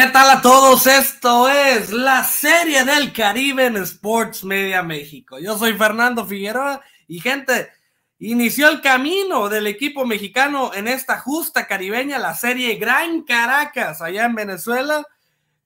¿Qué tal a todos? Esto es la serie del Caribe en Sports Media México. Yo soy Fernando Figueroa y gente, inició el camino del equipo mexicano en esta justa caribeña, la serie Gran Caracas, allá en Venezuela,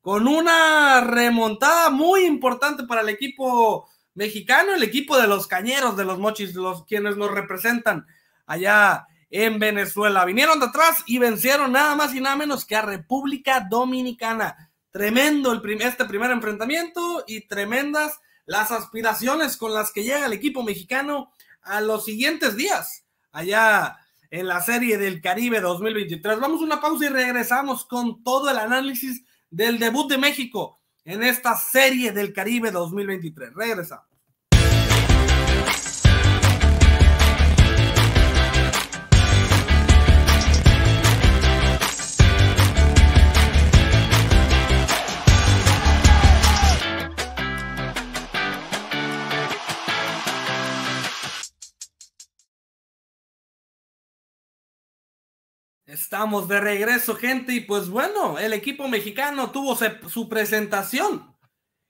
con una remontada muy importante para el equipo mexicano, el equipo de los cañeros, de los mochis, los quienes nos representan allá en Venezuela. Vinieron de atrás y vencieron nada más y nada menos que a República Dominicana. Tremendo el este primer enfrentamiento y tremendas las aspiraciones con las que llega el equipo mexicano a los siguientes días allá en la serie del Caribe 2023. Vamos a una pausa y regresamos con todo el análisis del debut de México en esta serie del Caribe 2023. Regresamos. Estamos de regreso, gente, y pues bueno, el equipo mexicano tuvo su presentación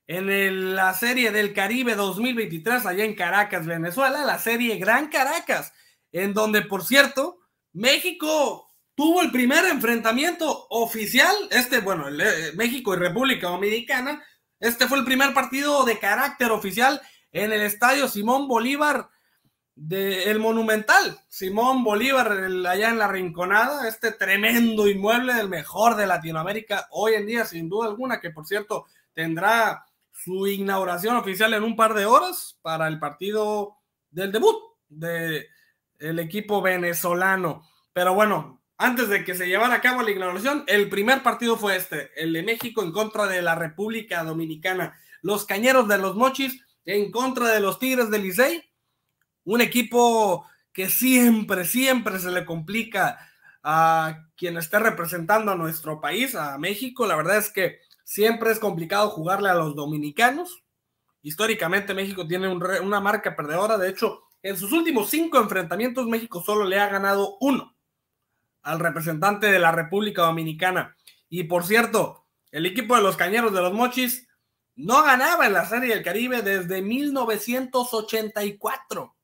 en la Serie del Caribe 2023 allá en Caracas, Venezuela, la Serie Gran Caracas, en donde, por cierto, México tuvo el primer enfrentamiento oficial, este, bueno, eh, México y República Dominicana, este fue el primer partido de carácter oficial en el Estadio Simón Bolívar de el Monumental, Simón Bolívar, allá en la Rinconada, este tremendo inmueble, del mejor de Latinoamérica hoy en día, sin duda alguna, que por cierto tendrá su inauguración oficial en un par de horas para el partido del debut del el equipo venezolano. Pero bueno, antes de que se llevara a cabo la inauguración, el primer partido fue este, el de México en contra de la República Dominicana. Los Cañeros de los Mochis en contra de los Tigres de Licey un equipo que siempre, siempre se le complica a quien esté representando a nuestro país, a México. La verdad es que siempre es complicado jugarle a los dominicanos. Históricamente México tiene una marca perdedora. De hecho, en sus últimos cinco enfrentamientos México solo le ha ganado uno al representante de la República Dominicana. Y por cierto, el equipo de los Cañeros de los Mochis no ganaba en la Serie del Caribe desde 1984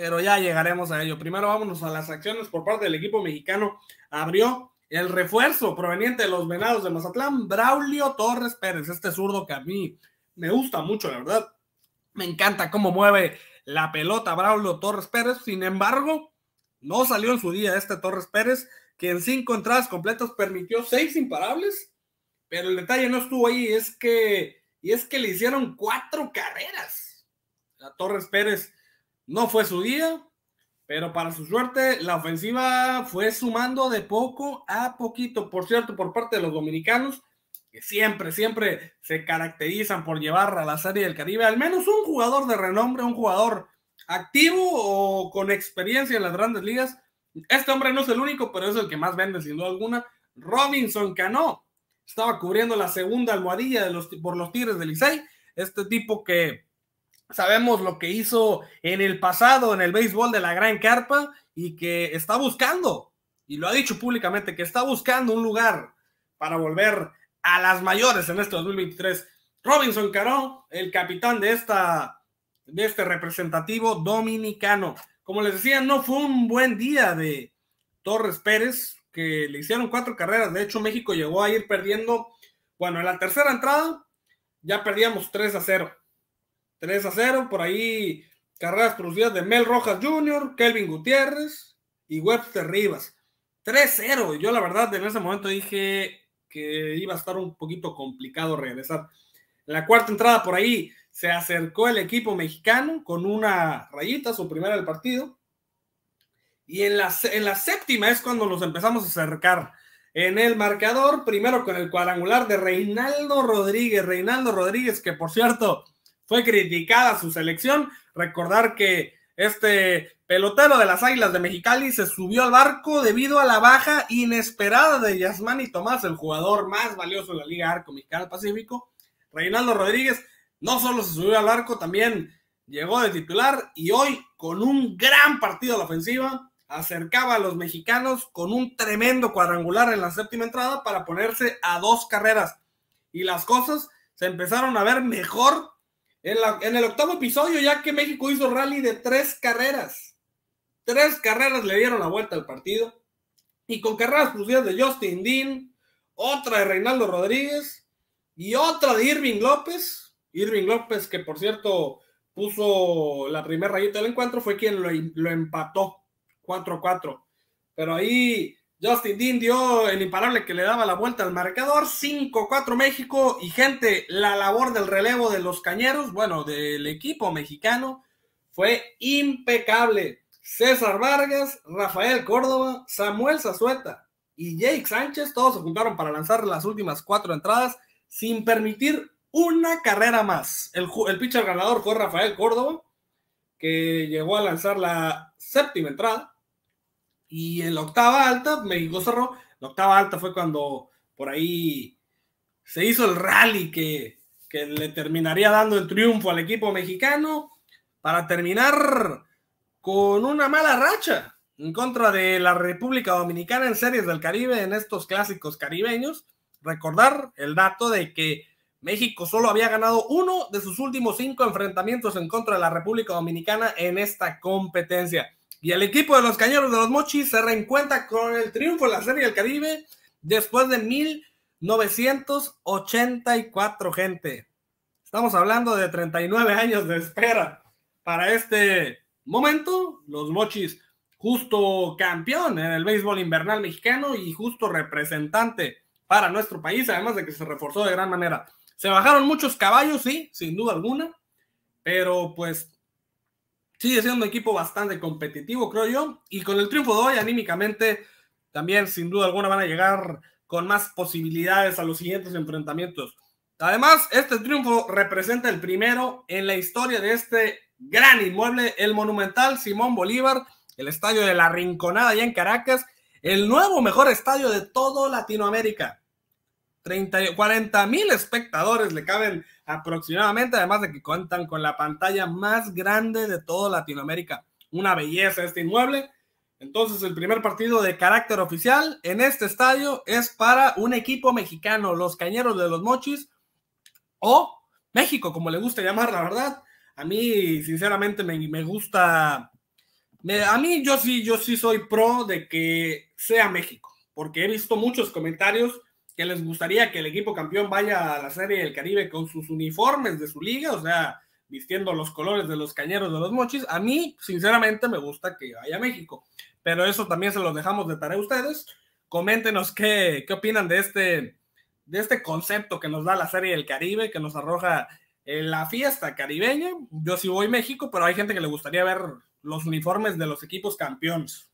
pero ya llegaremos a ello. Primero vámonos a las acciones por parte del equipo mexicano. Abrió el refuerzo proveniente de los Venados de Mazatlán, Braulio Torres Pérez, este zurdo que a mí me gusta mucho, la verdad. Me encanta cómo mueve la pelota Braulio Torres Pérez. Sin embargo, no salió en su día este Torres Pérez, que en cinco entradas completas permitió seis imparables, pero el detalle no estuvo ahí, es que, y es que le hicieron cuatro carreras. a Torres Pérez no fue su día, pero para su suerte, la ofensiva fue sumando de poco a poquito. Por cierto, por parte de los dominicanos, que siempre, siempre se caracterizan por llevar a la serie del Caribe al menos un jugador de renombre, un jugador activo o con experiencia en las grandes ligas. Este hombre no es el único, pero es el que más vende sin duda alguna. Robinson Cano estaba cubriendo la segunda almohadilla de los, por los Tigres del Licey. Este tipo que Sabemos lo que hizo en el pasado en el béisbol de la Gran Carpa y que está buscando, y lo ha dicho públicamente, que está buscando un lugar para volver a las mayores en este 2023. Robinson Caro, el capitán de, esta, de este representativo dominicano. Como les decía, no fue un buen día de Torres Pérez, que le hicieron cuatro carreras. De hecho, México llegó a ir perdiendo. Bueno, en la tercera entrada ya perdíamos 3 a 0. 3 a 0. Por ahí carreras producidas de Mel Rojas Jr., Kelvin Gutiérrez y Webster Rivas. 3-0. Yo la verdad en ese momento dije que iba a estar un poquito complicado regresar. En la cuarta entrada por ahí se acercó el equipo mexicano con una rayita, su primera del partido. Y en la, en la séptima es cuando nos empezamos a acercar en el marcador, primero con el cuadrangular de Reinaldo Rodríguez. Reinaldo Rodríguez, que por cierto, fue criticada su selección. Recordar que este pelotero de las Águilas de Mexicali se subió al barco debido a la baja inesperada de Yasmani Tomás, el jugador más valioso de la Liga Arco Mexicana Pacífico. Reinaldo Rodríguez no solo se subió al barco, también llegó de titular y hoy con un gran partido a la ofensiva acercaba a los mexicanos con un tremendo cuadrangular en la séptima entrada para ponerse a dos carreras. Y las cosas se empezaron a ver mejor en, el octavo episodio, ya que México hizo rally de tres carreras. Tres carreras le dieron la vuelta al partido. Y con carreras producidas de Justin Dean, otra de Reinaldo Rodríguez y otra de Irving López. Irving López, que por cierto puso la primera rayita del encuentro, fue quien lo, lo empató 4-4. Pero ahí Justin Dean dio el imparable que le daba la vuelta al marcador. 5-4 México y gente, la labor del relevo de los cañeros, bueno, del equipo mexicano, fue impecable. César Vargas, Rafael Córdoba, Samuel Zazueta y Jake Sánchez, todos se juntaron para lanzar las últimas cuatro entradas sin permitir una carrera más. El, el pitcher ganador fue Rafael Córdoba, que llegó a lanzar la séptima entrada y en la octava alta, México cerró. La octava alta fue cuando por ahí se hizo el rally que, que le terminaría dando el triunfo al equipo mexicano para terminar con una mala racha en contra de la República Dominicana en series del Caribe, en estos clásicos caribeños. Recordar el dato de que México solo había ganado uno de sus últimos cinco enfrentamientos en contra de la República Dominicana en esta competencia. Y el equipo de los Cañeros de los Mochis se reencuentra con el triunfo en la Serie del Caribe después de 1984, gente. Estamos hablando de 39 años de espera para este momento. Los Mochis, justo campeón en el béisbol invernal mexicano y justo representante para nuestro país, además de que se reforzó de gran manera. Se bajaron muchos caballos, sí, sin duda alguna, pero pues Sigue siendo un equipo bastante competitivo, creo yo. Y con el triunfo de hoy, anímicamente, también sin duda alguna van a llegar con más posibilidades a los siguientes enfrentamientos. Además, este triunfo representa el primero en la historia de este gran inmueble, el monumental Simón Bolívar, el estadio de la Rinconada allá en Caracas, el nuevo mejor estadio de todo Latinoamérica. 30, 40 mil espectadores le caben aproximadamente, además de que cuentan con la pantalla más grande de toda Latinoamérica. Una belleza este inmueble. Entonces, el primer partido de carácter oficial en este estadio es para un equipo mexicano, los Cañeros de los Mochis o México, como le gusta llamar, la verdad. A mí, sinceramente, me, gusta. a mí, yo sí, yo sí soy pro de que sea México, porque he visto muchos comentarios que les gustaría que el equipo campeón vaya a la Serie del Caribe con sus uniformes de su liga, o sea, vistiendo los colores de los cañeros de los mochis. A mí, sinceramente, me gusta que vaya a México, pero eso también se lo dejamos de tarea a ustedes. Coméntenos qué, opinan de este, de este concepto que nos da la Serie del Caribe, que nos arroja eh, la fiesta caribeña. Yo sí voy a México, pero hay gente que le gustaría ver los uniformes de los equipos campeones.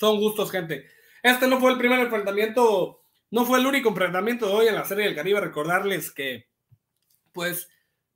Son gustos, gente. Este no fue el primer enfrentamiento no fue el único enfrentamiento de hoy en la Serie del Caribe. Recordarles que, pues,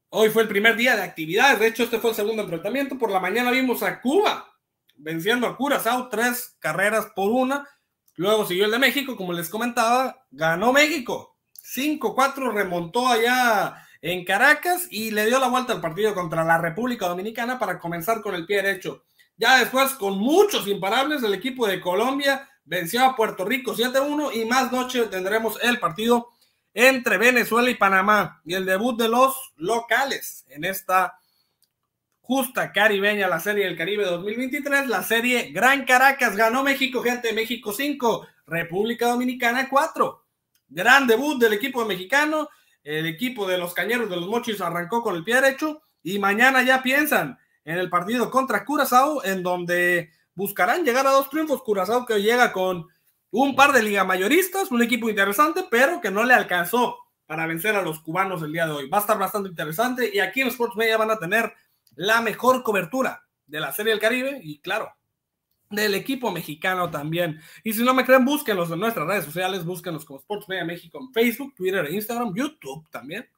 hoy fue el primer día de actividades. De hecho, este fue el segundo enfrentamiento. Por la mañana vimos a Cuba venciendo a Curazao tres carreras por una. Luego siguió el de México, como les comentaba, ganó México. 5-4 remontó allá en Caracas y le dio la vuelta al partido contra la República Dominicana para comenzar con el pie derecho. Ya después, con muchos imparables, el equipo de Colombia venció a Puerto Rico 7-1 y más noche tendremos el partido entre Venezuela y Panamá y el debut de los locales en esta justa caribeña, la Serie del Caribe 2023, la Serie Gran Caracas. Ganó México, gente, México 5, República Dominicana 4. Gran debut del equipo mexicano, el equipo de los Cañeros de los Mochis arrancó con el pie derecho y mañana ya piensan en el partido contra Curazao, en donde buscarán llegar a dos triunfos. Curazao que llega con un par de liga mayoristas, un equipo interesante, pero que no le alcanzó para vencer a los cubanos el día de hoy. Va a estar bastante interesante y aquí en Sports Media van a tener la mejor cobertura de la Serie del Caribe y claro, del equipo mexicano también. Y si no me creen, búsquenlos en nuestras redes sociales, búsquenlos como Sports Media México en Facebook, Twitter, e Instagram, YouTube también.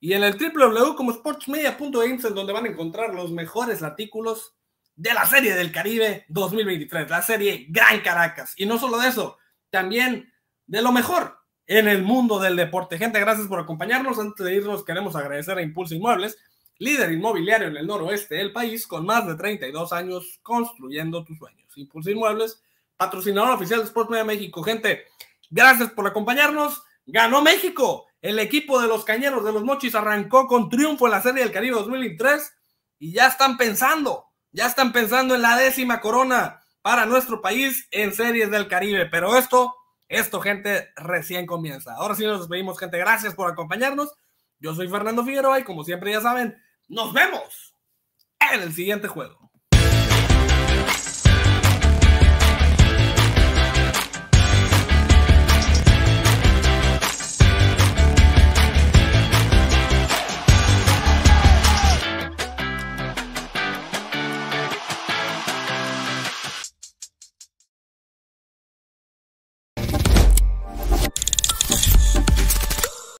Y en el www como en donde van a encontrar los mejores artículos de la Serie del Caribe 2023, la Serie Gran Caracas. Y no solo de eso, también de lo mejor en el mundo del deporte. Gente, gracias por acompañarnos. Antes de irnos, queremos agradecer a Impulso Inmuebles, líder inmobiliario en el noroeste del país, con más de 32 años construyendo tus sueños. Impulso Inmuebles, patrocinador oficial de Sports Media México. Gente, gracias por acompañarnos. Ganó México. El equipo de los Cañeros de los Mochis arrancó con triunfo en la Serie del Caribe 2023 y ya están pensando ya están pensando en la décima corona para nuestro país en series del Caribe. Pero esto, esto, gente, recién comienza. Ahora sí nos despedimos, gente. Gracias por acompañarnos. Yo soy Fernando Figueroa y como siempre ya saben, nos vemos en el siguiente juego.